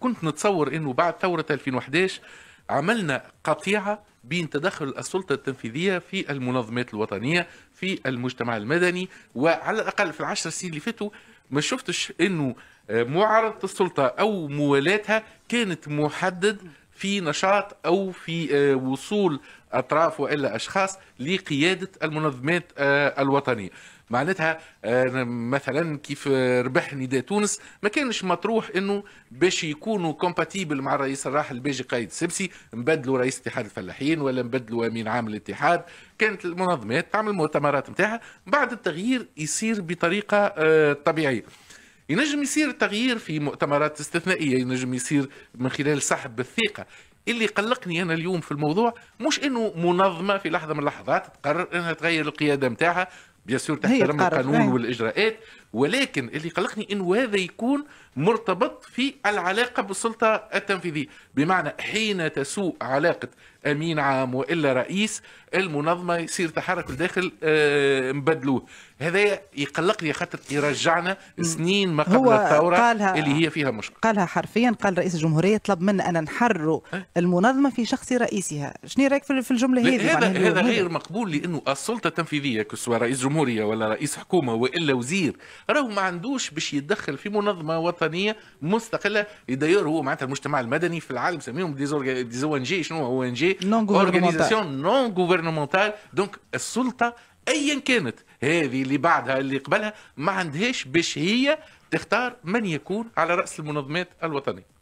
كنت نتصور انه بعد ثوره 2011 عملنا قطيعه بين تدخل السلطه التنفيذيه في المنظمات الوطنيه في المجتمع المدني وعلى الاقل في العشر سنين اللي فاتوا ما شفتش انه آه، معارضه السلطه او موالاتها كانت محدد في نشاط او في آه، وصول اطراف والا اشخاص لقياده المنظمات آه، الوطنيه معناتها مثلا كيف ربح نداء تونس ما كانش مطروح انه باش يكونوا كومباتيبل مع الرئيس الراحل باجي قايد سبسي نبدلوا رئيس اتحاد الفلاحين ولا نبدلوا امين عام الاتحاد كانت المنظمات تعمل مؤتمرات نتاعها بعد التغيير يصير بطريقه آه، طبيعيه ينجم يصير تغيير في مؤتمرات استثنائيه ينجم يصير من خلال سحب الثقه اللي قلقني انا اليوم في الموضوع مش انه منظمه في لحظه من اللحظات تقرر انها تغير القياده نتاعها بيسير تحترم القانون نعم. والاجراءات ولكن اللي قلقني انه هذا يكون مرتبط في العلاقه بالسلطه التنفيذيه بمعنى حين تسوء علاقه امين عام والا رئيس المنظمه يصير تحرك لداخل نبدلوه آه، هذا يقلقني خاطر يرجعنا سنين ما قبل الثوره قالها اللي هي فيها مشكله. قالها حرفيا قال رئيس الجمهوريه طلب منا ان نحرروا أه؟ المنظمه في شخص رئيسها شنو رايك في الجمله هذه هذا هذا غير مقبول لانه السلطه التنفيذيه كسوى رئيس جمهوريه ولا رئيس حكومه والا وزير راهو ما عندوش باش يتدخل في منظمه وطنيه مستقله يدير هو معناتها المجتمع المدني في العالم سميهم ديزو ان جي شنو هو ان جي اورغانيزاسيون نون غوفرنمونتال دونك السلطه ايا كانت هذه اللي بعدها اللي قبلها ما عندهاش باش هي تختار من يكون على راس المنظمات الوطنيه